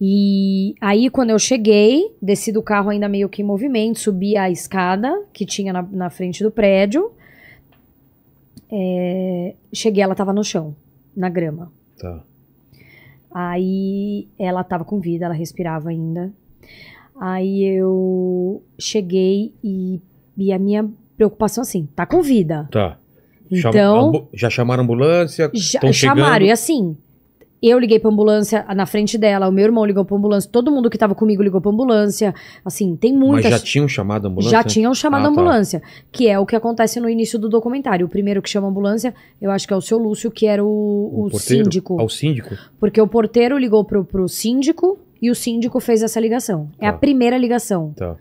E aí, quando eu cheguei, desci do carro ainda meio que em movimento, subi a escada que tinha na, na frente do prédio. É, cheguei, ela tava no chão, na grama. Tá. Aí ela tava com vida, ela respirava ainda. Aí eu cheguei e, e a minha preocupação assim, tá com vida. Tá. Então, já chamaram ambulância? Já chamaram, chegando. e assim, eu liguei pra ambulância na frente dela, o meu irmão ligou pra ambulância, todo mundo que tava comigo ligou pra ambulância. Assim, tem muitas. Mas já tinham chamado a ambulância? Já tinham chamado ah, a tá. ambulância, tá. que é o que acontece no início do documentário. O primeiro que chama a ambulância, eu acho que é o seu Lúcio, que era o, o, o síndico. Ao ah, síndico? Porque o porteiro ligou pro, pro síndico e o síndico fez essa ligação. É tá. a primeira ligação. Tá.